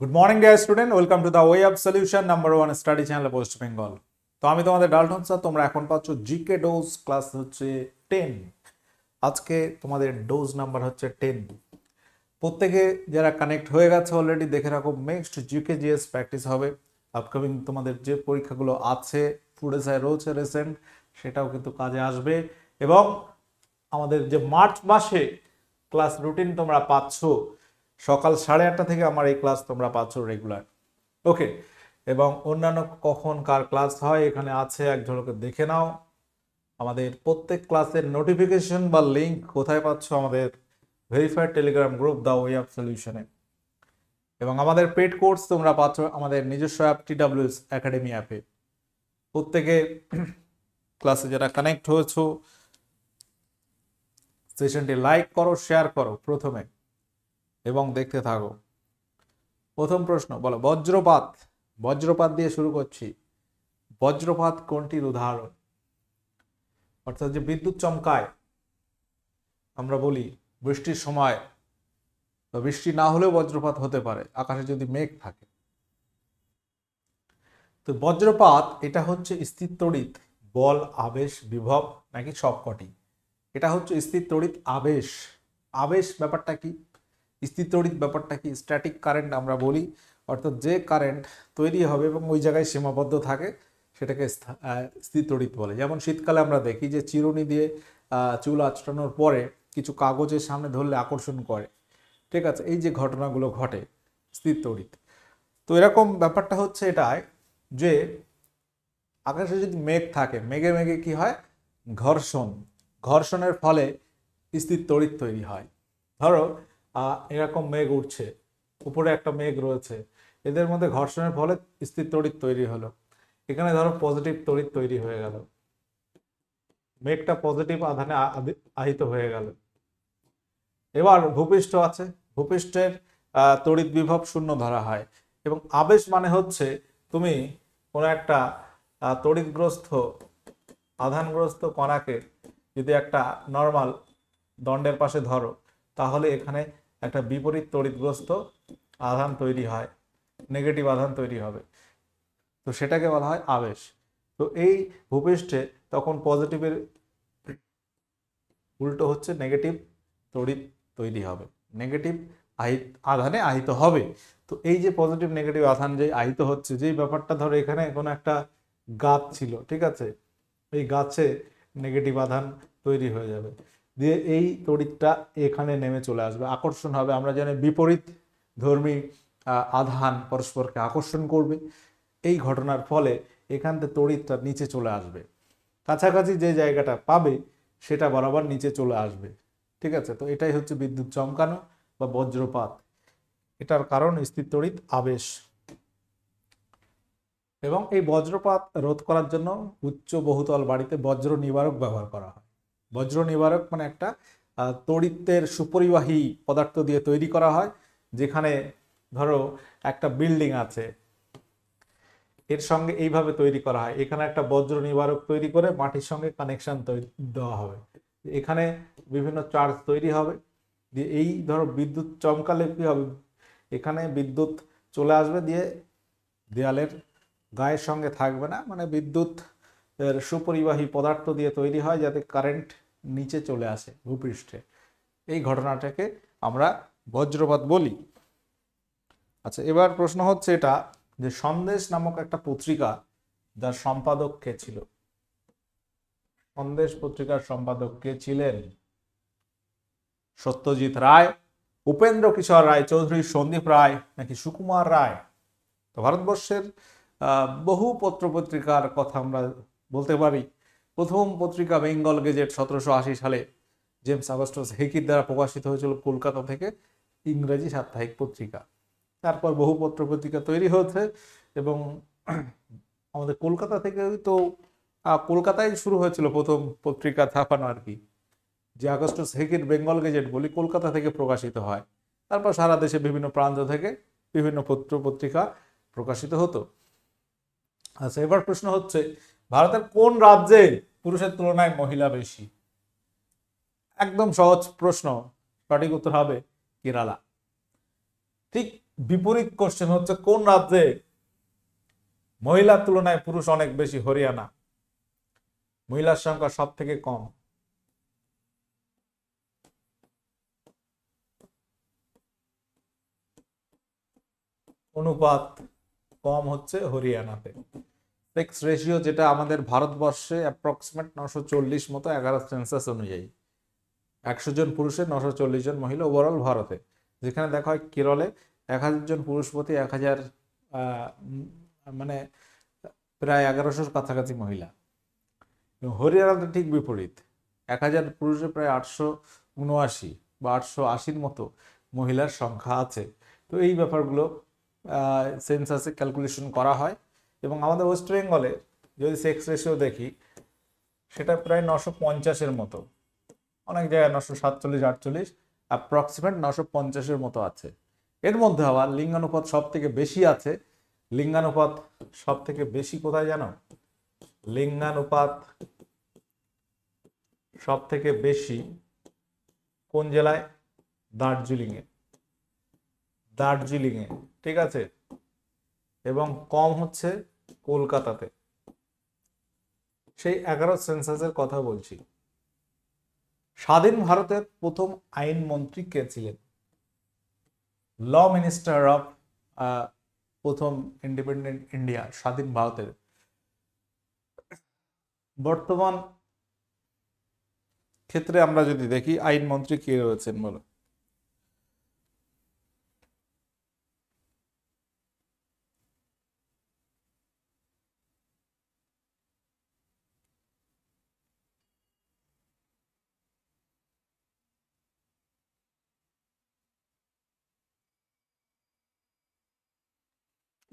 good morning dear student welcome to the way of solution number one study channel West Bengal তো আমি তোমাদের Dalton sir তোমরা এখন পাচ্ছ জি কে ডোজ ক্লাস হচ্ছে টেন আজকে তোমাদের ডোজ নাম্বার হচ্ছে টেন প্রত্যেকে যারা কানেক্ট হয়ে গেছে অলরেডি দেখে রাখো নেক্সট জিকে জিএস প্র্যাকটিস হবে আপকামিং তোমাদের যে পরীক্ষাগুলো আছে ফুড এসআই রয়েছে রেসেন্ট সেটাও কিন্তু কাজে আসবে এবং আমাদের যে মার্চ মাসে ক্লাস রুটিন তোমরা পাচ্ছ সকাল সাড়ে আটটা থেকে আমার এই ক্লাস তোমরা পাচ্ছ রেগুলার ওকে এবং অন্যান্য কখন কার ক্লাস হয় এখানে আছে এক ঝলকে দেখে নাও আমাদের প্রত্যেক ক্লাসের নোটিফিকেশন বা লিঙ্ক কোথায় পাচ্ছ আমাদের verified Telegram group the way of সলিউশনে এবং আমাদের পেড কোর্স তোমরা পাচ্ছ আমাদের নিজস্ব অ্যাপ টি টিডাব্লিউএস একাডেমি অ্যাপে প্রত্যেকে ক্লাসে যারা কানেক্ট হয়েছো সেশনটি লাইক করো শেয়ার করো প্রথমে এবং দেখতে থাকো প্রথম প্রশ্ন বলো বজ্রপাত বজ্রপাত দিয়ে শুরু করছি বজ্রপাত কোনটির উদাহরণ অর্থাৎ যে বিদ্যুৎ চমকায় আমরা বলি বৃষ্টির সময় বা বৃষ্টি না হলেও বজ্রপাত হতে পারে আকাশে যদি মেঘ থাকে তো বজ্রপাত এটা হচ্ছে স্থির বল আবেশ বিভব নাকি সবকটি এটা হচ্ছে স্থির আবেশ আবেশ ব্যাপারটা কি স্থিতড়িৎ ব্যাপারটা কি স্ট্যাটিক কারেন্ট আমরা বলি অর্থাৎ যে কারেন্ট তৈরি হবে এবং ওই জায়গায় সীমাবদ্ধ থাকে সেটাকে স্থিতড়িৎ বলে যেমন শীতকালে আমরা দেখি যে চিরুনি দিয়ে চুল আচড়ানোর পরে কিছু কাগজের সামনে ধরলে আকর্ষণ করে ঠিক আছে এই যে ঘটনাগুলো ঘটে স্থিতড়িৎ তো এরকম ব্যাপারটা হচ্ছে এটাই যে আকাশে যদি মেঘ থাকে মেঘে মেঘে কি হয় ঘর্ষণ ঘর্ষণের ফলে স্থির তৈরি হয় ধরো এরকম মেঘ উঠছে উপরে একটা মেঘ রয়েছে এদের মধ্যে ঘর্ষণের ফলে স্থির তড়িৎ তৈরি হলো এখানে ধরো পজিটিভ তড়িৎ তৈরি হয়ে গেল মেঘটা পজিটিভ আধানে আহিত হয়ে গেল এবার ভূপৃষ্ঠ আছে ভূপৃষ্ঠের তড়িৎ বিভব শূন্য ধরা হয় এবং আবেশ মানে হচ্ছে তুমি কোনো একটা তড়িৎগ্রস্ত আধানগ্রস্ত কণাকে যদি একটা নর্মাল দণ্ডের পাশে ধরো তাহলে এখানে একটা বিপরীত তড়িৎগ্রস্ত আধান তৈরি হয় নেগেটিভ আধান তৈরি হবে তো সেটাকে বলা হয় আবেশ তো এই ভূপৃষ্ঠে তখন পজিটিভের উল্টো হচ্ছে নেগেটিভ তড়িৎ তৈরি হবে নেগেটিভ আহিত আধানে আহিত হবে তো এই যে পজিটিভ নেগেটিভ আধান যে আহিত হচ্ছে যেই ব্যাপারটা ধরো এখানে কোনো একটা গাছ ছিল ঠিক আছে এই গাছে নেগেটিভ আধান তৈরি হয়ে যাবে দিয়ে এই তড়িৎটা এখানে নেমে চলে আসবে আকর্ষণ হবে আমরা জানি বিপরীত ধর্মী আধান পরস্পরকে আকর্ষণ করবে এই ঘটনার ফলে এখান থেকে তড়িৎটা নিচে চলে আসবে কাছাকাছি যে জায়গাটা পাবে সেটা বরাবর নিচে চলে আসবে ঠিক আছে তো এটাই হচ্ছে বিদ্যুৎ চমকানো বা বজ্রপাত এটার কারণ স্থির তড়িৎ আবেশ এবং এই বজ্রপাত রোধ করার জন্য উচ্চ বহুতল বাড়িতে বজ্র নিবারক ব্যবহার করা হয় বজ্র নিবারক মানে একটা তড়িত্বের সুপরিবাহী পদার্থ দিয়ে তৈরি করা হয় যেখানে ধরো একটা বিল্ডিং আছে এর সঙ্গে এইভাবে তৈরি করা হয় এখানে একটা বজ্র নিবারক তৈরি করে মাটির সঙ্গে কানেকশন দেওয়া হবে এখানে বিভিন্ন চার্জ তৈরি হবে দিয়ে এই ধরো বিদ্যুৎ চমকালে কী হবে এখানে বিদ্যুৎ চলে আসবে দিয়ে দেয়ালের গায়ের সঙ্গে থাকবে না মানে বিদ্যুৎ সুপরিবাহী পদার্থ দিয়ে তৈরি হয় যাতে কারেন্ট নিচে চলে আসে ভূপৃষ্ঠে এই ঘটনাটাকে আমরা বজ্রপাত বলি আচ্ছা এবার প্রশ্ন হচ্ছে এটা যে সন্দেশ নামক একটা পত্রিকা যার সম্পাদক কে ছিল সন্দেশ পত্রিকার সম্পাদক কে ছিলেন সত্যজিৎ রায় উপেন্দ্র কিশোর রায় চৌধুরী সন্দীপ রায় নাকি সুকুমার রায় তো ভারতবর্ষের বহু পত্র পত্রিকার কথা আমরা বলতে পারি প্রথম পত্রিকা বেঙ্গল গেজেট সতেরোশো আশি সালে জেমস আগস্টস হেকির দ্বারা প্রকাশিত হয়েছিল কলকাতা থেকে ইংরেজি সাপ্তাহিক পত্রিকা তারপর বহু পত্র পত্রিকা তৈরি হয়েছে এবং আমাদের কলকাতা থেকে তো কলকাতায় শুরু হয়েছিল প্রথম পত্রিকা থাপানো আর কি যে আগস্টস হেকির বেঙ্গল গেজেট বলি কলকাতা থেকে প্রকাশিত হয় তারপর সারা দেশে বিভিন্ন প্রান্ত থেকে বিভিন্ন পত্র পত্রিকা প্রকাশিত হতো আচ্ছা এবার প্রশ্ন হচ্ছে ভারতের কোন রাজ্যে পুরুষের তুলনায় মহিলা বেশি একদম সহজ প্রশ্ন সঠিক উত্তর হবে কেরালা ঠিক বিপরীত কোশ্চেন হচ্ছে কোন রাজ্যে মহিলার তুলনায় পুরুষ অনেক বেশি হরিয়ানা মহিলার সংখ্যা সব থেকে কম অনুপাত কম হচ্ছে হরিয়ানাতে সেক্স রেশিও যেটা আমাদের ভারতবর্ষে অ্যাপ্রক্সিমেট নশো চল্লিশ মতো এগারো সেন্সাস অনুযায়ী একশো জন পুরুষের নশো চল্লিশ জন মহিলা ওভারঅল ভারতে যেখানে দেখা হয় কেরলে এক হাজার জন পুরুষ প্রতি এক হাজার মানে প্রায় এগারোশোর কাছাকাছি মহিলা হরিয়ানাতে ঠিক বিপরীত এক হাজার পুরুষে প্রায় আটশো উনআশি বা আটশো আশির মতো মহিলার সংখ্যা আছে তো এই ব্যাপারগুলো সেন্সাসে ক্যালকুলেশন করা হয় এবং আমাদের ওয়েস্ট বেঙ্গলে যদি সেক্স রেশিও দেখি সেটা প্রায় নশো পঞ্চাশের মতো অনেক জায়গায় নশো সাতচল্লিশ আটচল্লিশ অ্যাপ্রক্সিমেট নশো পঞ্চাশের মতো আছে এর মধ্যে আবার লিঙ্গানুপাত সব থেকে বেশি আছে লিঙ্গানুপাত সব থেকে বেশি কোথায় জানো লিঙ্গানুপাত সব থেকে বেশি কোন জেলায় দার্জিলিংয়ে দার্জিলিংয়ে ঠিক আছে এবং কম হচ্ছে কলকাতাতে সেই এগারো সেন্সাসের কথা বলছি স্বাধীন ভারতের প্রথম আইনমন্ত্রী কে ছিলেন ল মিনিস্টার অফ প্রথম ইন্ডিপেন্ডেন্ট ইন্ডিয়া স্বাধীন ভারতের বর্তমান ক্ষেত্রে আমরা যদি দেখি আইনমন্ত্রী কে রয়েছেন বলো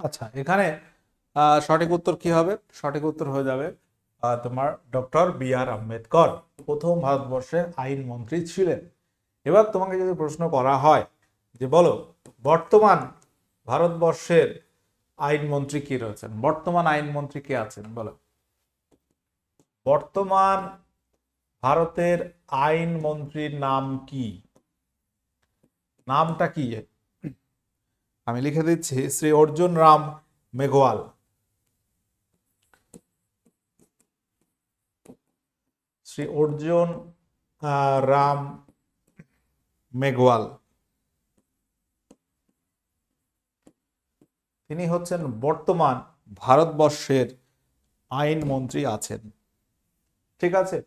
আচ্ছা এখানে সঠিক উত্তর কি হবে সঠিক উত্তর হয়ে যাবে তোমার ডক্টর বি আর আম্বেদকর প্রথম ভারতবর্ষের আইন মন্ত্রী ছিলেন এবার তোমাকে যদি প্রশ্ন করা হয় যে বলো বর্তমান ভারতবর্ষের আইনমন্ত্রী কি রয়েছেন বর্তমান আইনমন্ত্রী কে আছেন বলো বর্তমান ভারতের আইনমন্ত্রীর নাম কি নামটা কি আমি লিখে দিচ্ছি শ্রী অর্জুন রাম মেঘওয়াল শ্রী অর্জুন রাম মেঘওয়াল তিনি হচ্ছেন বর্তমান ভারতবর্ষের আইন মন্ত্রী আছেন ঠিক আছে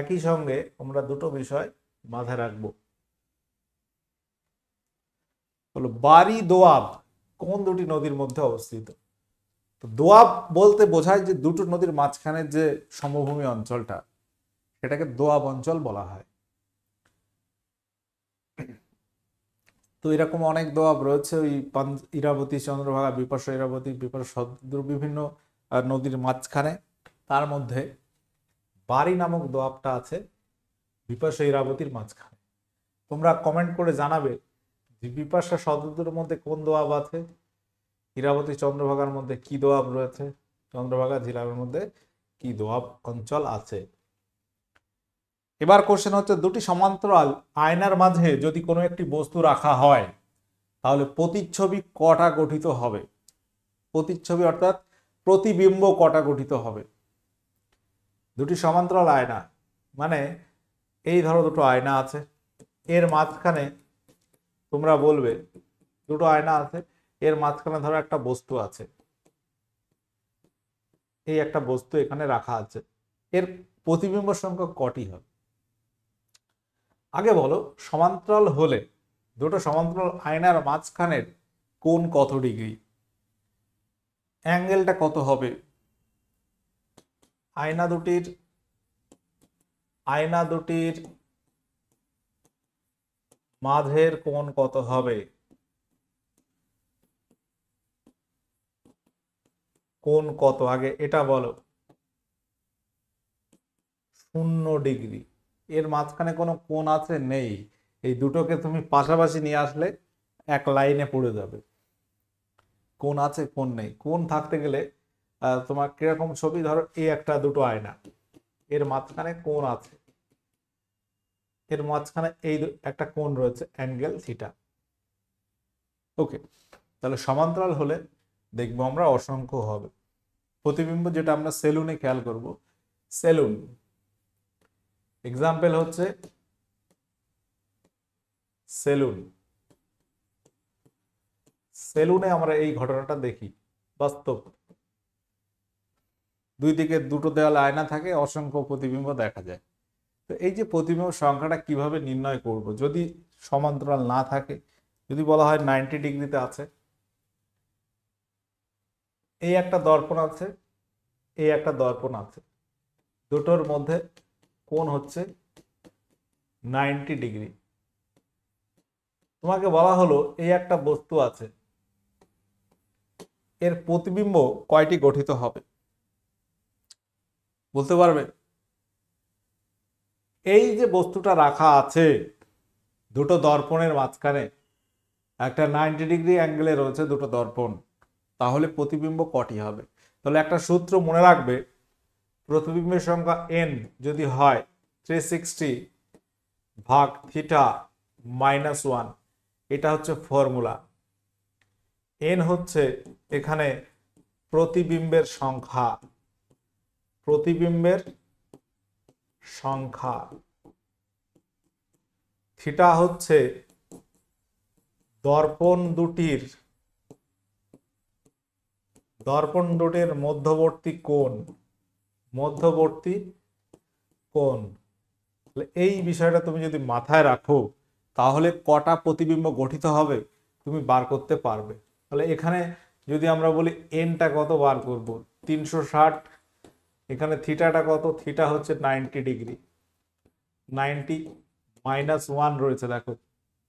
একই সঙ্গে আমরা দুটো বিষয় মাথায় রাখবো হলো বারি দোয়াব কোন দুটি নদীর মধ্যে অবস্থিত তো দোয়াব বলতে বোঝায় যে দুটো নদীর মাঝখানের যে সমভূমি অঞ্চলটা সেটাকে দোয়াব অঞ্চল বলা হয় তো এরকম অনেক দোয়াব রয়েছে ওই ইরাবতী চন্দ্রভাগা বিপাশ ইরাবতী বিপাশ বিভিন্ন নদীর মাঝখানে তার মধ্যে বাড়ি নামক দোয়াবটা আছে বিপাশ ইরাবতীর মাঝখানে তোমরা কমেন্ট করে জানাবে বিপাশা সদুদের মধ্যে কোন দোয়াব আছে হীরাবতী চন্দ্রভাগার মধ্যে কি দোয়াব রয়েছে চন্দ্রভাগা জেলার মধ্যে কি দোয়াব অঞ্চল আছে এবার কোশ্চেন হচ্ছে দুটি সমান্তরাল আয়নার মাঝে যদি কোনো একটি বস্তু রাখা হয় তাহলে প্রতিচ্ছবি কটা গঠিত হবে প্রতিচ্ছবি অর্থাৎ প্রতিবিম্ব কটা গঠিত হবে দুটি সমান্তরাল আয়না মানে এই ধরো দুটো আয়না আছে এর মাঝখানে তোমরা বলবে দুটো আয়না আছে এর মাঝখানে ধরো একটা বস্তু আছে এই একটা বস্তু এখানে রাখা আছে এর প্রতিবিম্ব সংখ্যা কটি হবে আগে বলো সমান্তরাল হলে দুটো সমান্তরাল আয়নার মাঝখানের কোন কত ডিগ্রি অ্যাঙ্গেলটা কত হবে আয়না দুটির আয়না দুটির মাঝের কোণ কত হবে কোণ কত আগে এটা বলো শূন্য ডিগ্রি এর মাঝখানে কোনো কোণ আছে নেই এই দুটোকে তুমি পাশাপাশি নিয়ে আসলে এক লাইনে পড়ে যাবে কোন আছে কোন নেই কোন থাকতে গেলে তোমার কিরকম ছবি ধরো এই একটা দুটো আয়না এর মাঝখানে কোন আছে এর মাঝখানে এই একটা কোণ রয়েছে অ্যাঙ্গেল থিটা ওকে তাহলে সমান্তরাল হলে দেখবো আমরা অসংখ্য হবে প্রতিবিম্ব যেটা আমরা সেলুনে খেয়াল করব সেলুন এক্সাম্পল হচ্ছে সেলুন সেলুনে আমরা এই ঘটনাটা দেখি বাস্তব দুই দিকে দুটো দেওয়াল আয়না থাকে অসংখ্য প্রতিবিম্ব দেখা যায় তো এই যে প্রতিবিম্ব সংখ্যাটা কিভাবে নির্ণয় করব যদি সমান্তরাল না থাকে যদি বলা হয় নাইনটি ডিগ্রিতে আছে এই একটা দর্পণ আছে এই একটা দর্পণ আছে দুটোর মধ্যে কোন হচ্ছে নাইনটি ডিগ্রি তোমাকে বলা হলো এই একটা বস্তু আছে এর প্রতিবিম্ব কয়টি গঠিত হবে বলতে পারবে এই যে বস্তুটা রাখা আছে দুটো দর্পণের মাঝখানে একটা নাইনটি ডিগ্রি অ্যাঙ্গেলে রয়েছে দুটো দর্পণ তাহলে প্রতিবিম্ব কটি হবে তাহলে একটা সূত্র মনে রাখবে প্রতিবিম্বের সংখ্যা এন যদি হয় থ্রি সিক্সটি ভাগ থিটা মাইনাস ওয়ান এটা হচ্ছে ফর্মুলা এন হচ্ছে এখানে প্রতিবিম্বের সংখ্যা প্রতিবিম্বের সংখ্যা থিটা হচ্ছে দর্পণ দুটির দর্পণ দুটির মধ্যবর্তী কোন মধ্যবর্তী কোন এই বিষয়টা তুমি যদি মাথায় রাখো তাহলে কটা প্রতিবিম্ব গঠিত হবে তুমি বার করতে পারবে তাহলে এখানে যদি আমরা বলি এনটা কত বার করব তিনশো ষাট এখানে থিটাটা কত থিটা হচ্ছে ninety degree ninety minus one রয়েছে দেখো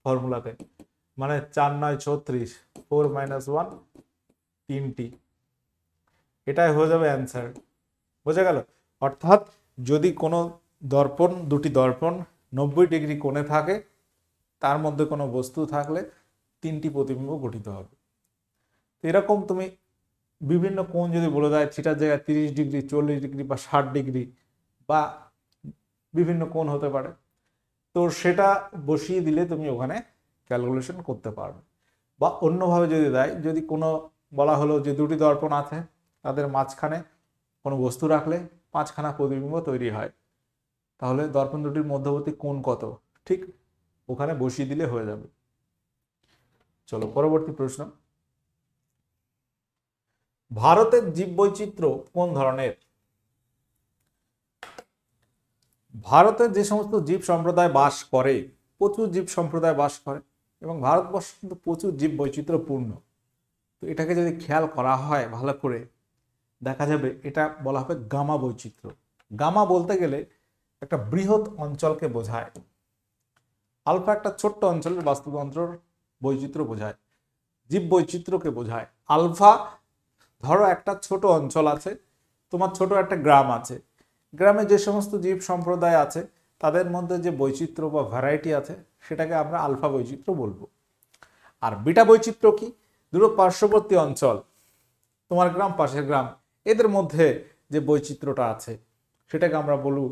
ফর্মুলাতে মানে চার নয় ছত্রিশ ফোর মাইনাস ওয়ান তিনটি এটাই হয়ে যাবে অ্যান্সার বোঝা গেল অর্থাৎ যদি কোনো দর্পণ দুটি দর্পণ নব্বই ডিগ্রি কোণে থাকে তার মধ্যে কোনো বস্তু থাকলে তিনটি প্রতিবিম্ব গঠিত হবে এরকম তুমি বিভিন্ন কোণ যদি বলে দেয় থিটার জায়গায় তিরিশ ডিগ্রি চল্লিশ ডিগ্রি বা ষাট ডিগ্রি বা বিভিন্ন কোণ হতে পারে তো সেটা বসিয়ে দিলে তুমি ওখানে ক্যালকুলেশন করতে পারবে বা অন্যভাবে যদি দেয় যদি কোনো বলা হলো যে দুটি দর্পণ আছে তাদের মাঝখানে কোনো বস্তু রাখলে পাঁচখানা প্রতিবিম্ব তৈরি হয় তাহলে দর্পণ দুটির মধ্যবর্তী কোণ কত ঠিক ওখানে বসিয়ে দিলে হয়ে যাবে চলো পরবর্তী প্রশ্ন ভারতের জীববৈচিত্র্য কোন ধরনের ভারতের যে সমস্ত জীব সম্প্রদায় বাস করে প্রচুর জীব সম্প্রদায় বাস করে এবং ভারতবর্ষ কিন্তু প্রচুর জীব বৈচিত্র্যপূর্ণ তো এটাকে যদি খেয়াল করা হয় ভালো করে দেখা যাবে এটা বলা হবে গামা বৈচিত্র্য গামা বলতে গেলে একটা বৃহৎ অঞ্চলকে বোঝায় আলফা একটা ছোট্ট অঞ্চলের বাস্তুতন্ত্রর বৈচিত্র্য বোঝায় জীব বৈচিত্র্যকে বোঝায় আলফা ধরো একটা ছোট অঞ্চল আছে তোমার ছোট একটা গ্রাম আছে গ্রামে যে সমস্ত জীব সম্প্রদায় আছে তাদের মধ্যে যে বৈচিত্র্য বা ভ্যারাইটি আছে সেটাকে আমরা আলফা বৈচিত্র্য বলবো আর বিটা বৈচিত্র্য কি দুটো পার্শ্ববর্তী অঞ্চল তোমার গ্রাম পাশের গ্রাম এদের মধ্যে যে বৈচিত্র্যটা আছে সেটাকে আমরা বলু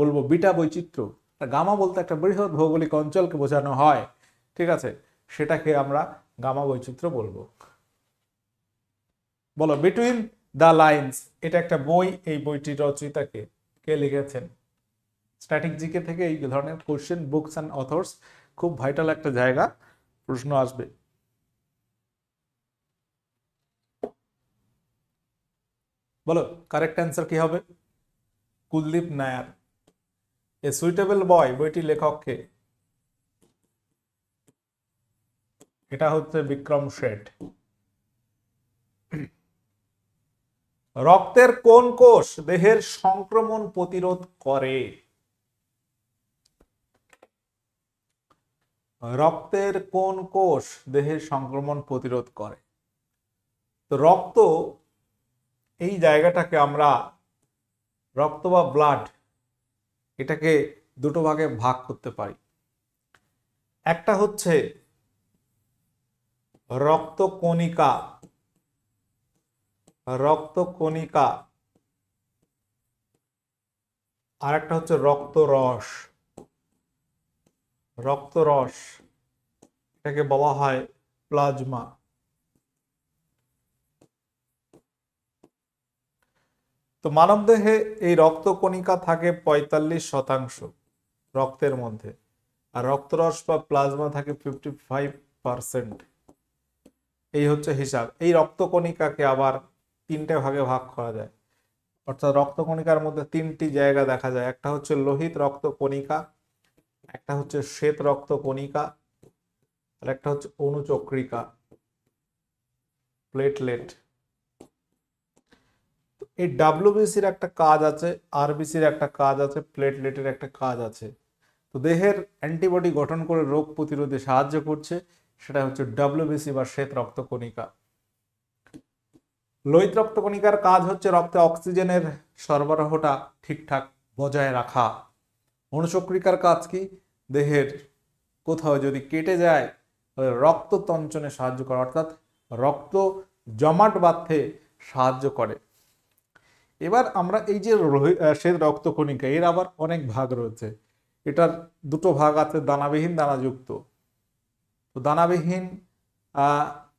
বলবো বিটা বৈচিত্র্য গামা বলতে একটা বৃহৎ ভৌগোলিক অঞ্চলকে বোঝানো হয় ঠিক আছে সেটাকে আমরা গামা বৈচিত্র্য বলবো বলো বিটুইন দ্য লাইন্স এটা একটা বই এই বইটি রচয়িতাকে কে লিখেছেন স্ট্যাটিক জিকে থেকে এই ধরনের কোশ্চেন বুকস অ্যান্ড অথর্স খুব ভাইটাল একটা জায়গা প্রশ্ন আসবে বলো কারেক্ট অ্যান্সার কি হবে Kuldip Nayar A Suitable Boy বইটি লেখককে এটা হচ্ছে বিক্রম শেঠ রক্তের কোন কোষ দেহের সংক্রমণ প্রতিরোধ করে রক্তের কোন কোষ দেহের সংক্রমণ প্রতিরোধ করে তো রক্ত এই জায়গাটাকে আমরা রক্ত বা ব্লাড এটাকে দুটো ভাগে ভাগ করতে পারি একটা হচ্ছে রক্তকণিকা রক্তকণিকা আর একটা হচ্ছে রক্তরস রক্তরস এটাকে বলা হয় প্লাজমা তো মানবদেহে এই রক্তকণিকা থাকে পঁয়তাল্লিশ শতাংশ রক্তের মধ্যে আর রক্তরস বা প্লাজমা থাকে ফিফটি ফাইভ পারসেন্ট এই হচ্ছে হিসাব এই রক্তকণিকাকে আবার তিনটে ভাগে ভাগ করা যায় অর্থাৎ রক্তকণিকার মধ্যে তিনটি জায়গা দেখা যায় একটা হচ্ছে লোহিত রক্তকণিকা একটা হচ্ছে শ্বেত রক্তকণিকা আর একটা হচ্ছে অনুচক্রিকা প্লেটলেট এই ডাব্লিউবিসির একটা কাজ আছে আরবিসির একটা কাজ আছে প্লেটলেটের একটা কাজ আছে তো দেহের অ্যান্টিবডি গঠন করে রোগ প্রতিরোধে সাহায্য করছে সেটা হচ্ছে ডাব্লিউবিসি বা শ্বেত রক্তকণিকা লোহিত রক্তকণিকার কাজ হচ্ছে রক্তে অক্সিজেনের সরবরাহটা ঠিকঠাক বজায় রাখা অনুচক্রিকার কাজ কি দেহের কোথাও যদি কেটে যায় তাহলে রক্ত তঞ্চনে সাহায্য করে অর্থাৎ রক্ত জমাট বাঁধতে সাহায্য করে এবার আমরা এই যে সে রক্তকণিকা এর আবার অনেক ভাগ রয়েছে এটার দুটো ভাগ আছে দানাবিহীন দানাযুক্ত তো দানাবিহীন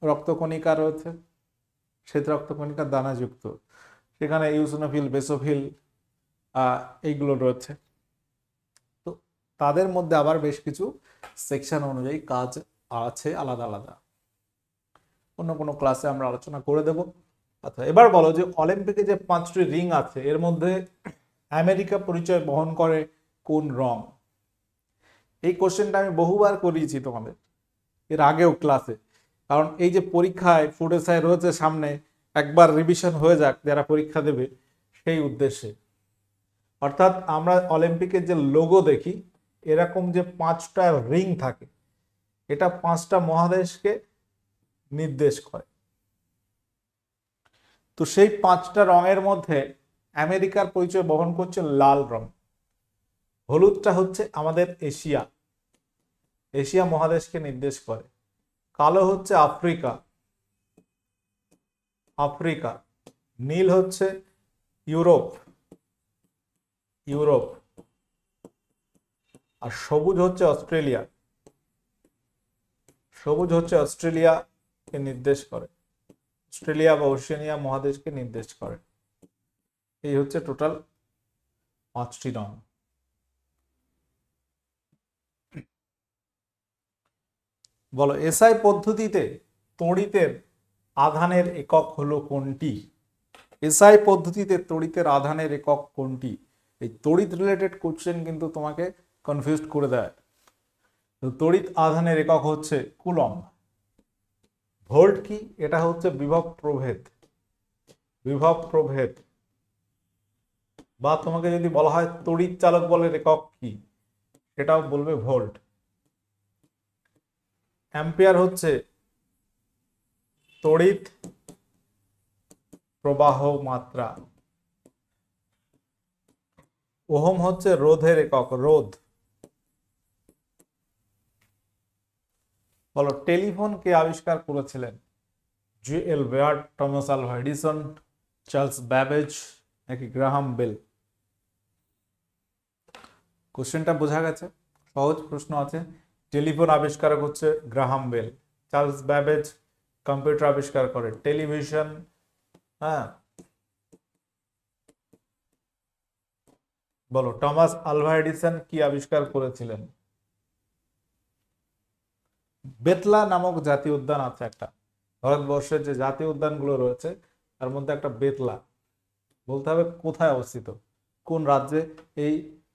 রক্তকণিকা রয়েছে শ্বেত রক্তকণিকা দানাযুক্ত সেখানে ইউসোনোফিল বেসোফিল এইগুলো রয়েছে তো তাদের মধ্যে আবার বেশ কিছু সেকশন অনুযায়ী কাজ আছে আলাদা আলাদা অন্য কোনো ক্লাসে আমরা আলোচনা করে দেব আচ্ছা এবার বলো যে অলিম্পিকে যে পাঁচটি রিং আছে এর মধ্যে আমেরিকা পরিচয় বহন করে কোন রং এই কোশ্চেনটা আমি বহুবার করিয়েছি তোমাদের এর আগেও ক্লাসে কারণ এই যে পরীক্ষায় ফুড এসআই রয়েছে সামনে একবার রিভিশন হয়ে যাক যারা পরীক্ষা দেবে সেই উদ্দেশ্যে অর্থাৎ আমরা অলিম্পিকের যে লোগো দেখি এরকম যে পাঁচটা রিং থাকে এটা পাঁচটা মহাদেশকে নির্দেশ করে তো সেই পাঁচটা রঙের মধ্যে আমেরিকার পরিচয় বহন করছে লাল রং হলুদটা হচ্ছে আমাদের এশিয়া এশিয়া মহাদেশকে নির্দেশ করে কালো হচ্ছে আফ্রিকা আফ্রিকা নীল হচ্ছে ইউরোপ ইউরোপ আর সবুজ হচ্ছে অস্ট্রেলিয়া সবুজ হচ্ছে অস্ট্রেলিয়াকে নির্দেশ করে অস্ট্রেলিয়া বা ওশেনিয়া মহাদেশকে নির্দেশ করে এই হচ্ছে টোটাল পাঁচটি রঙ বলো এসআই পদ্ধতিতে তড়িতের আধানের একক হলো কোনটি এসআই পদ্ধতিতে তড়িতের আধানের একক কোনটি এই তড়িৎ রিলেটেড কোশ্চেন কিন্তু তোমাকে কনফিউজ করে দেয় তো তড়িৎ আধানের একক হচ্ছে কুলম ভোল্ট কি এটা হচ্ছে বিভব প্রভেদ বিভব প্রভেদ বা তোমাকে যদি বলা হয় তড়িৎ চালক বলের একক কি সেটাও বলবে ভোল্ট অ্যাম্পিয়ার হচ্ছে তড়িৎ প্রবাহ মাত্রা ওহম হচ্ছে রোধের একক রোধ বলো টেলিফোন কে আবিষ্কার করেছিলেন J L Baird Thomas Alva Edison Charles Babbage নাকি গ্রাহাম বেল কোশ্চেনটা বোঝা গেছে সহজ প্রশ্ন আছে টেলিফোন আবিষ্কারক হচ্ছে Graham Bell Charles Babbage computer আবিষ্কার করে টেলিভিশন হ্যাঁ বলো টমাস আলভা এডিসন কি আবিষ্কার করেছিলেন বেতলা নামক জাতীয় উদ্যান আছে একটা ভারতবর্ষের যে জাতীয় উদ্যানগুলো রয়েছে তার মধ্যে একটা বেতলা বলতে হবে কোথায় অবস্থিত কোন রাজ্যে এই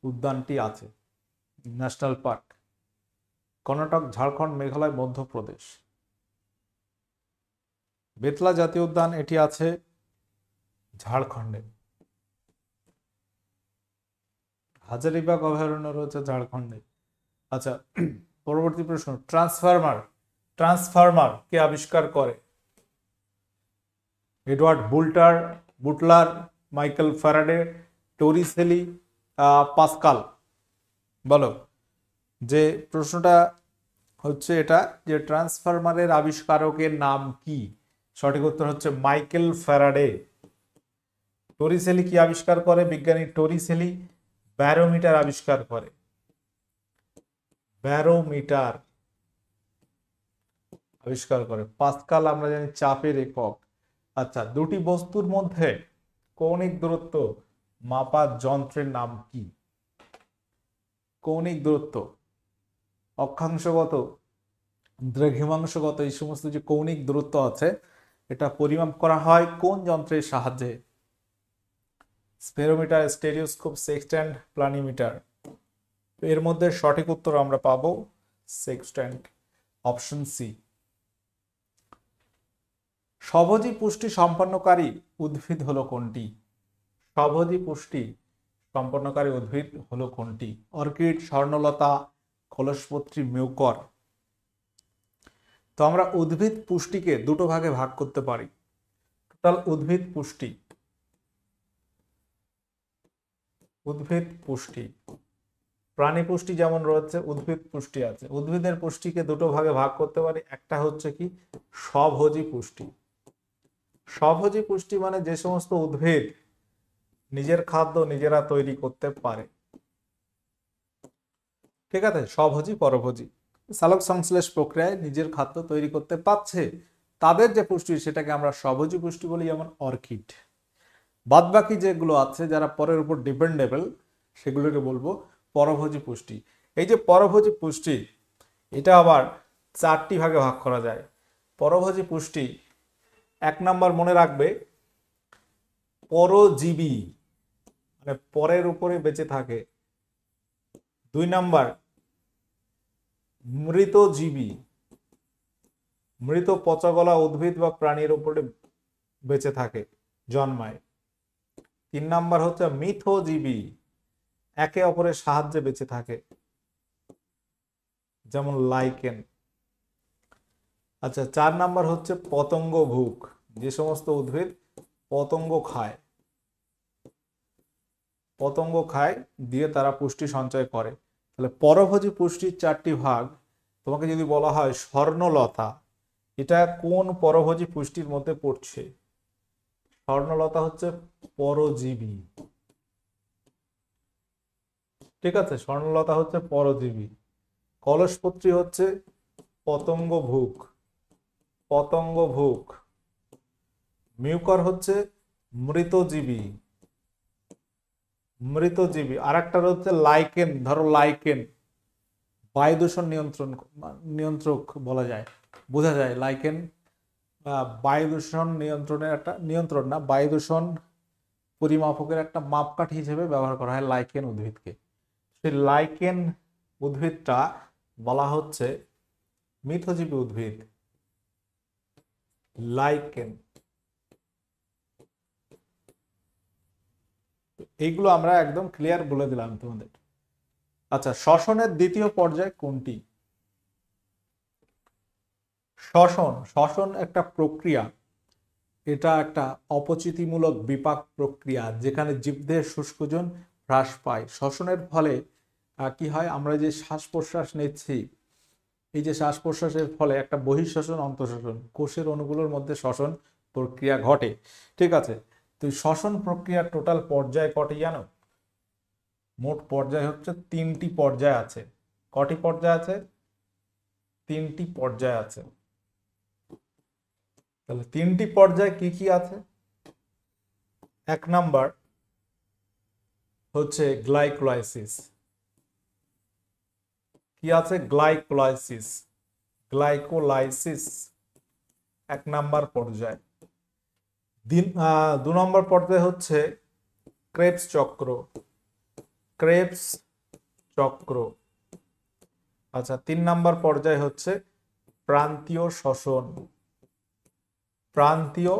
উদ্যানটি আছে ন্যাশনাল পার্ক কর্ণাটক ঝাড়খণ্ড মেঘালয় মধ্যপ্রদেশ বেতলা জাতীয় উদ্যান এটি আছে ঝাড়খণ্ডে হাজারিবাগ অভয়ারণ্য রয়েছে ঝাড়খণ্ডে আচ্ছা পরবর্তী প্রশ্ন ট্রান্সফার্মার ট্রান্সফার্মার কে আবিষ্কার করে Edward Butler Butler Michael Faraday Torricelli Pascal বলো যে প্রশ্নটা হচ্ছে এটা যে ট্রান্সফরমারের আবিষ্কারকের নাম কি সঠিক উত্তর হচ্ছে মাইকেল ফ্যারাডে টোরিসেলি কি আবিষ্কার করে বিজ্ঞানী টোরিসেলি ব্যারোমিটার আবিষ্কার করে ব্যারোমিটার আবিষ্কার করে পাঁচকাল আমরা জানি চাপের একক আচ্ছা দুটি বস্তুর মধ্যে কৌণিক দূরত্ব মাপার যন্ত্রের নাম কি কৌণিক দূরত্ব অক্ষাংশগত দ্রেঘিমাংশগত এই সমস্ত যে কৌণিক দূরত্ব আছে এটা পরিমাপ করা হয় কোন যন্ত্রের সাহায্যে স্পেরোমিটার স্টেরিওস্কোপ সেক্সট্যান্ড প্লানিমিটার এর মধ্যে সঠিক উত্তর আমরা পাবো সেক্সট্যান্ড অপশন সি সবজি পুষ্টি সম্পন্নকারী উদ্ভিদ হলো কোনটি সবজি পুষ্টি সম্পন্নকারী উদ্ভিদ হলো কোনটি অর্কিড স্বর্ণলতা খোলসপত্রী মেউকর তো আমরা উদ্ভিদ পুষ্টিকে দুটো ভাগে ভাগ করতে পারি টোটাল উদ্ভিদ পুষ্টি উদ্ভিদ পুষ্টি প্রাণী পুষ্টি যেমন রয়েছে উদ্ভিদ পুষ্টি আছে উদ্ভিদের পুষ্টিকে দুটো ভাগে ভাগ করতে পারি একটা হচ্ছে কি সভজি পুষ্টি সভজি পুষ্টি মানে যে সমস্ত উদ্ভিদ নিজের খাদ্য নিজেরা তৈরি করতে পারে ঠিক আছে স্বভোজী পরভোজী সালক সংশ্লেষ প্রক্রিয়ায় নিজের খাদ্য তৈরি করতে পারছে তাদের যে পুষ্টি সেটাকে আমরা স্বভোজী পুষ্টি বলি যেমন অর্কিড বাদবাকি যেগুলো আছে যারা পরের উপর ডিপেন্ডেবল সেগুলোকে বলবো পরভোজী পুষ্টি এই যে পরভোজী পুষ্টি এটা আবার চারটি ভাগে ভাগ করা যায় পরভোজী পুষ্টি এক নম্বর মনে রাখবে পরজীবী মানে পরের উপরে বেঁচে থাকে দুই নাম্বার মৃতজীবী মৃত পচাগলা উদ্ভিদ বা প্রাণীর উপরে বেঁচে থাকে জন্মায় তিন নাম্বার হচ্ছে মিথজীবী একে অপরের সাহায্যে বেঁচে থাকে যেমন লাইকেন আচ্ছা চার নাম্বার হচ্ছে পতঙ্গ ভুক যে সমস্ত উদ্ভিদ পতঙ্গ খায় পতঙ্গ খায় দিয়ে তারা পুষ্টি সঞ্চয় করে তাহলে পরভোজী পুষ্টির চারটি ভাগ তোমাকে যদি বলা হয় স্বর্ণলতা এটা কোন পরভোজী পুষ্টির মধ্যে পড়ছে স্বর্ণলতা হচ্ছে পরজীবী ঠিক আছে স্বর্ণলতা হচ্ছে পরজীবী কলসপত্রী হচ্ছে পতঙ্গ ভুক পতঙ্গ ভুক মিউকর হচ্ছে মৃতজীবী মৃতজীবী আর একটা হচ্ছে লাইকেন ধরো লাইকেন বায়ু দূষণ নিয়ন্ত্রণ নিয়ন্ত্রক বলা যায় বোঝা যায় লাইকেন বায়ু দূষণ নিয়ন্ত্রণের একটা নিয়ন্ত্রণ না বায়ু দূষণ পরিমাপকের একটা মাপকাঠি হিসেবে ব্যবহার করা হয় লাইকেন উদ্ভিদকে সেই লাইকেন উদ্ভিদটা বলা হচ্ছে মৃতজীবী উদ্ভিদ লাইকেন এইগুলো আমরা একদম ক্লিয়ার বলে দিলাম তোমাদের আচ্ছা শ্বসনের দ্বিতীয় পর্যায় কোনটি শ্বসন শ্বসন একটা প্রক্রিয়া এটা একটা অপচিতিমূলক বিপাক প্রক্রিয়া যেখানে জীবদেহের শুষ্কজন হ্রাস পায় শ্বসনের ফলে কি হয় আমরা যে শ্বাস প্রশ্বাস নিচ্ছি এই যে শ্বাস প্রশ্বাসের ফলে একটা বহিঃশ্বসন অন্তঃশোষণ কোষের অনুগুলোর মধ্যে শ্বসন প্রক্রিয়া ঘটে ঠিক আছে তুই এই শ্বসন প্রক্রিয়ার টোটাল পর্যায় কটি জানো মোট পর্যায় হচ্ছে তিনটি পর্যায় আছে কটি পর্যায় আছে তিনটি পর্যায় আছে তাহলে তিনটি পর্যায় কি কি আছে এক নাম্বার হচ্ছে গ্লাইকোলাইসিস কি আছে গ্লাইকোলাইসিস গ্লাইকোলাইসিস এক নাম্বার পর্যায় দিন দু নম্বর পর্বে হচ্ছে ক্রেপস চক্র ক্রেপস চক্র আচ্ছা তিন নম্বর পর্যায় হচ্ছে প্রান্তীয় শ্বসন প্রান্তীয়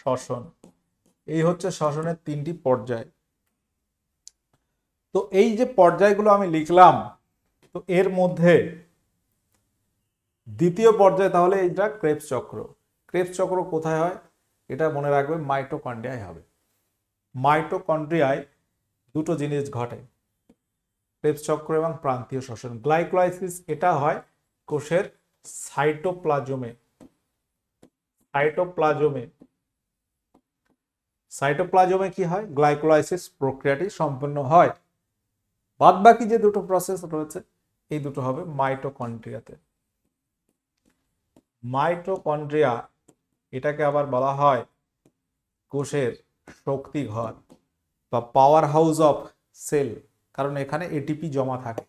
শ্বসন এই হচ্ছে শ্বসনের তিনটি পর্যায় তো এই যে পর্যায়গুলো আমি লিখলাম তো এর মধ্যে দ্বিতীয় পর্যায় তাহলে এটা ক্রেপস চক্র ক্রেপস চক্র কোথায় হয় এটা মনে রাখবে মাইটোকন্ড্রিয়ায় হবে মাইটোকন্ড্রিয়ায় দুটো জিনিস ঘটে পেপচক্র এবং প্রান্তীয় শ্বসন গ্লাইকোলাইসিস এটা হয় কোষের সাইটোপ্লাজমে সাইটোপ্লাজমে সাইটোপ্লাজমে কি হয় গ্লাইকোলাইসিস প্রক্রিয়াটি সম্পন্ন হয় বাদ বাকি যে দুটো প্রসেস রয়েছে এই দুটো হবে মাইটোকন্ড্রিয়াতে মাইটোকন্ড্রিয়া এটাকে আবার বলা হয় কোষের শক্তিঘর বা পাওয়ার হাউস অফ সেল কারণ এখানে এটিপি জমা থাকে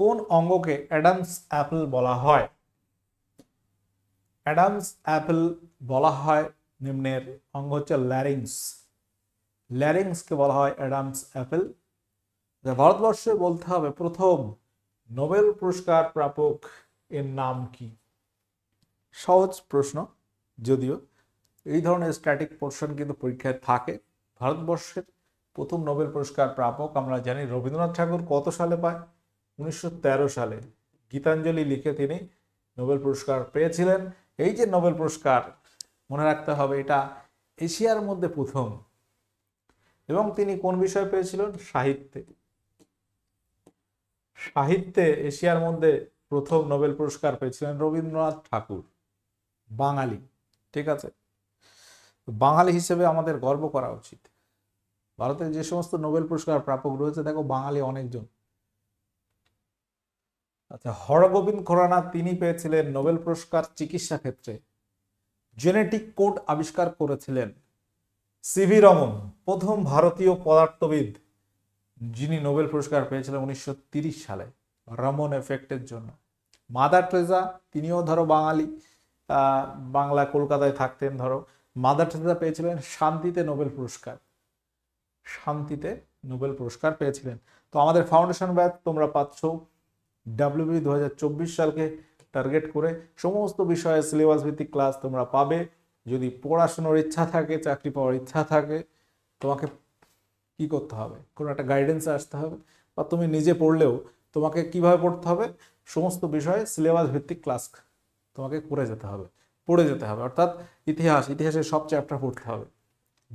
কোন অঙ্গকে অ্যাডামস অ্যাপল বলা হয় অ্যাডামস অ্যাপেল বলা হয় নিম্নের অঙ্গ হচ্ছে ল্যারিংস ল্যারিংসকে বলা হয় অ্যাডামস অ্যাপেল ভারতবর্ষে বলতে হবে প্রথম নোবেল পুরস্কার প্রাপক এর নাম কি সহজ প্রশ্ন যদিও এই ধরনের স্ট্যাটিক পোর্শন কিন্তু পরীক্ষায় থাকে ভারতবর্ষের প্রথম নোবেল পুরস্কার প্রাপক আমরা জানি রবীন্দ্রনাথ ঠাকুর কত সালে পায় উনিশশো সালে গীতাঞ্জলি লিখে তিনি নোবেল পুরস্কার পেয়েছিলেন এই যে নোবেল পুরস্কার মনে রাখতে হবে এটা এশিয়ার মধ্যে প্রথম এবং তিনি কোন বিষয় পেয়েছিলেন সাহিত্যে সাহিত্যে এশিয়ার মধ্যে প্রথম নোবেল পুরস্কার পেয়েছিলেন রবীন্দ্রনাথ ঠাকুর বাঙালি ঠিক আছে বাঙালি হিসেবে আমাদের গর্ব করা উচিত ভারতের যে সমস্ত নোবেল পুরস্কার প্রাপক রয়েছে দেখো বাঙালি অনেকজন আচ্ছা হরগোবিন্দ খোরানা তিনি পেয়েছিলেন নোবেল পুরস্কার চিকিৎসা ক্ষেত্রে জেনেটিক কোড আবিষ্কার করেছিলেন সিভি রমন প্রথম ভারতীয় পদার্থবিদ যিনি নোবেল পুরস্কার পেয়েছিলেন উনিশশো সালে রমন এফেক্টের জন্য মাদার ট্রেজা তিনিও ধরো বাঙালি বাংলা কলকাতায় থাকতেন ধরো মাদার ট্রেজা পেয়েছিলেন শান্তিতে নোবেল পুরস্কার শান্তিতে নোবেল পুরস্কার পেয়েছিলেন তো আমাদের ফাউন্ডেশন ব্যাচ তোমরা পাচ্ছ ডাব্লিউবি দু সালকে টার্গেট করে সমস্ত বিষয়ে সিলেবাস ভিত্তিক ক্লাস তোমরা পাবে যদি পড়াশোনার ইচ্ছা থাকে চাকরি পাওয়ার ইচ্ছা থাকে তোমাকে কি করতে হবে কোনো একটা গাইডেন্স আসতে হবে বা তুমি নিজে পড়লেও তোমাকে কিভাবে পড়তে হবে সমস্ত বিষয়ে সিলেবাস ভিত্তিক ক্লাস তোমাকে করে যেতে হবে পড়ে যেতে হবে অর্থাৎ ইতিহাস ইতিহাসের সব চ্যাপ্টার পড়তে হবে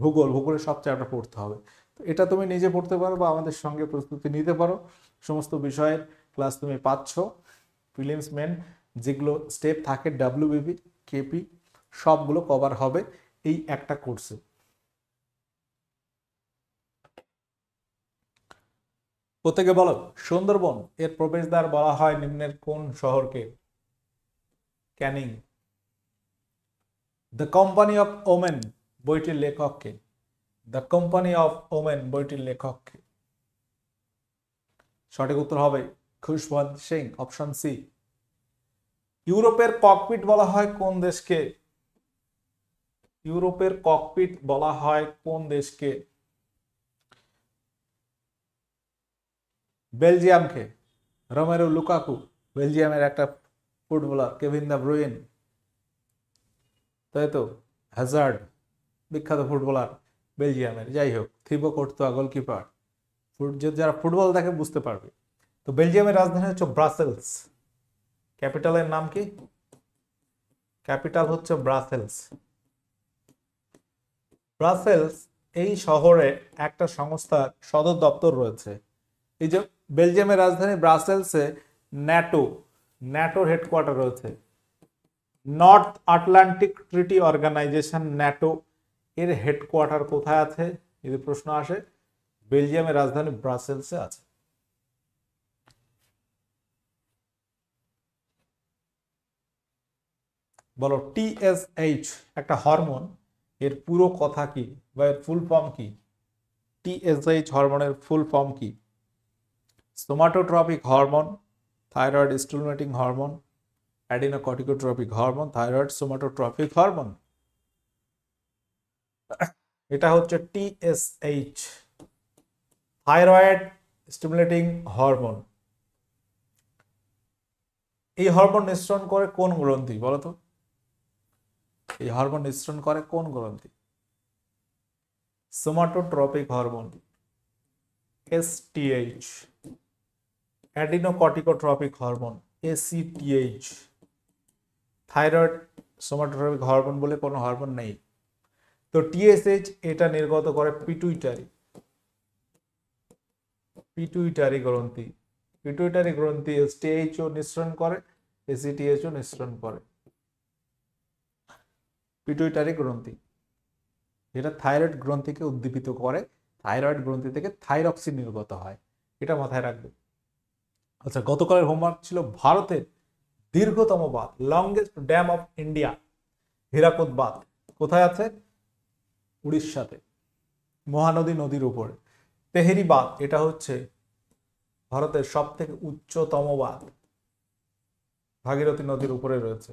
ভূগোল ভূগোলের সব চ্যাপ্টার পড়তে হবে তো এটা তুমি নিজে পড়তে পারো বা আমাদের সঙ্গে প্রস্তুতি নিতে পারো সমস্ত বিষয়ের ক্লাস তুমি পাচ্ছ ফিলিমস মেন যেগুলো স্টেপ থাকে ডাব্লিউবিবি কেপি সবগুলো কভার হবে এই একটা কোর্সে প্রত্যেকে বলো সুন্দরবন এর প্রবেশদ্বার বলা হয় নিম্নের কোন শহরকে ক্যানিং দ্য কোম্পানি অফ ওমেন বইটির লেখককে দ্য কোম্পানি অফ ওমেন বইটির লেখককে সঠিক উত্তর হবে খুশবন্ত সিং অপশন সি ইউরোপের ককপিট বলা হয় কোন দেশকে ইউরোপের ককপিট বলা হয় কোন দেশকে বেলজিয়ামকে রোমেরো লুকাকু বেলজিয়ামের একটা ফুটবলার কেভিন দা ব্রুইন তাই তো হ্যাজার্ড বিখ্যাত ফুটবলার বেলজিয়ামের যাই হোক থিবো কোর্তোয়া গোলকিপার যারা ফুটবল দেখে বুঝতে পারবে তো বেলজিয়ামের রাজধানী হচ্ছে ব্রাসেলস ক্যাপিটালের নাম কি ক্যাপিটাল হচ্ছে ব্রাসেলস ব্রাসেলস এই শহরে একটা সংস্থার সদর দপ্তর রয়েছে এই যে বেলজিয়ামের রাজধানী ব্রাসেলসে ন্যাটো ন্যাটোর হেডকোয়ার্টার রয়েছে North Atlantic Treaty Organization NATO এর হেডকোয়ার্টার কোথায় আছে যদি প্রশ্ন আসে বেলজিয়ামের রাজধানী ব্রাসেলসে আছে বলো টিএসএইচ একটা হরমোন এর পুরো কথা কি বা এর ফুল ফর্ম কি টিএসএইচ হরমোনের ফুল ফর্ম কি somatotropic hormone thyroid stimulating hormone adrenocorticotropic hormone thyroid somatotropic hormone এটা হচ্ছে টিএসএইচ থাইরয়েড স্টিমুলেটিং হরমোন এই হরমোন নিঃসরণ করে কোন গ্রন্থি বলতো এই হরমোন নিঃসরণ করে কোন গ্রন্থি somatotropic hormone STH adrenocorticotropic hormone ACTH thyroid somatotropic hormone বলে কোনো হরমোন নেই তো টিএসএইচ এটা নির্গত করে পিটুইটারি পিটুইটারি গ্রন্থি পিটুইটারি গ্রন্থি এসটিএইচও নিঃসরণ করে এসিটিএইচও নিঃসরণ করে পিটুইটারি গ্রন্থি যেটা থাইরয়েড গ্রন্থিকে উদ্দীপিত করে থাইরয়েড গ্রন্থি থেকে থাইরক্সিন নির্গত হয় এটা মাথায় রাখবে আচ্ছা গতকালের হোমওয়ার্ক ছিল ভারতের দীর্ঘতম বাঁধ longest dam of India Hirakud বাঁধ কোথায় আছে উড়িষ্যাতে মহানদী নদীর উপরে তেহেরি বাঁধ এটা হচ্ছে ভারতের সব থেকে উচ্চতম বাঁধ ভাগীরথী নদীর উপরে রয়েছে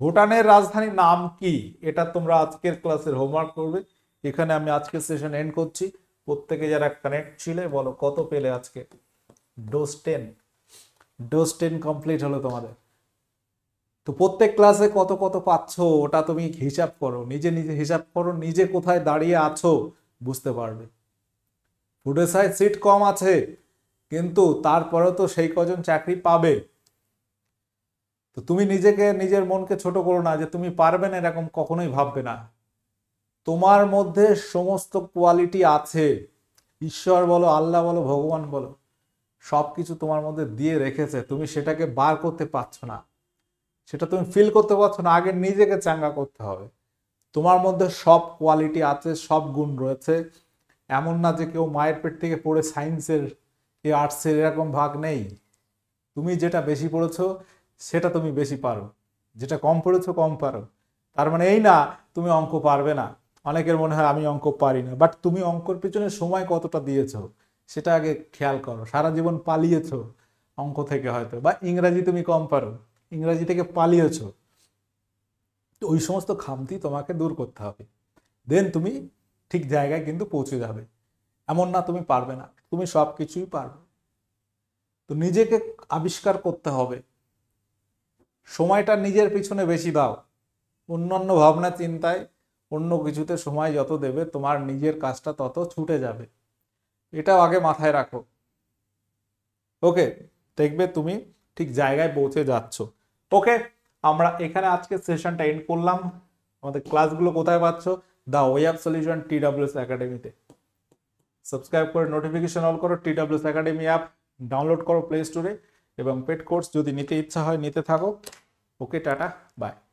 ভুটানের রাজধানীর নাম কি এটা তোমরা আজকের ক্লাসের হোমওয়ার্ক করবে এখানে আমি আজকের সেশন এন্ড করছি প্রত্যেকে যারা কানেক্ট ছিলে বলো কত পেলে আজকে dose ten dose ten complete হলো তোমাদের তো প্রত্যেক ক্লাসে কত কত পাচ্ছ ওটা তুমি হিসাব করো নিজে নিজে হিসাব করো নিজে কোথায় দাঁড়িয়ে আছো বুঝতে পারবে ফুডের সাইজ সিট কম আছে কিন্তু তারপরেও তো সেই কজন চাকরি পাবে তো তুমি নিজেকে নিজের মনকে ছোট করো না যে তুমি পারবে না এরকম কখনোই ভাববে না তোমার মধ্যে সমস্ত কোয়ালিটি আছে ঈশ্বর বলো আল্লাহ বলো ভগবান বলো সব কিছু তোমার মধ্যে দিয়ে রেখেছে তুমি সেটাকে বার করতে পারছো না সেটা তুমি ফিল করতে পারছো না আগে নিজেকে চাঙ্গা করতে হবে তোমার মধ্যে সব কোয়ালিটি আছে সব গুণ রয়েছে এমন না যে কেউ মায়ের পেট থেকে পড়ে সায়েন্সের এ আর্টসের এরকম ভাগ নেই তুমি যেটা বেশি পড়েছো সেটা তুমি বেশি পারো যেটা কম পড়েছো কম পারো তার মানে এই না তুমি অঙ্ক পারবে না অনেকের মনে হয় আমি অঙ্ক পারি না বাট তুমি অঙ্কর পিছনে সময় কতটা দিয়েছো সেটা আগে খেয়াল করো সারা জীবন পালিয়েছ অঙ্ক থেকে হয়তো বা ইংরাজি তুমি কম পারো ইংরাজি থেকে পালিয়েছ ওই সমস্ত খামতি তোমাকে দূর করতে হবে দেন তুমি ঠিক জায়গায় কিন্তু পৌঁছে যাবে এমন না তুমি পারবে না তুমি সব কিছুই পারবে তো নিজেকে আবিষ্কার করতে হবে সময়টা নিজের পিছনে বেশি দাও অন্যান্য ভাবনা চিন্তায় অন্য কিছুতে সময় যত দেবে তোমার নিজের কাজটা তত ছুটে যাবে এটাও আগে মাথায় রাখো ওকে দেখবে তুমি ঠিক জায়গায় পৌঁছে যাচ্ছ ওকে আমরা এখানে আজকে সেশনটা এন্ড করলাম আমাদের ক্লাসগুলো কোথায় পাচ্ছ the way of solution T WS একাডেমিতে সাবস্ক্রাইব করে নোটিফিকেশন অল করো T WS academy app download করো প্লে স্টোরে এবং পেড কোর্স যদি নিতে ইচ্ছা হয় নিতে থাকো ওকে টাটা বাই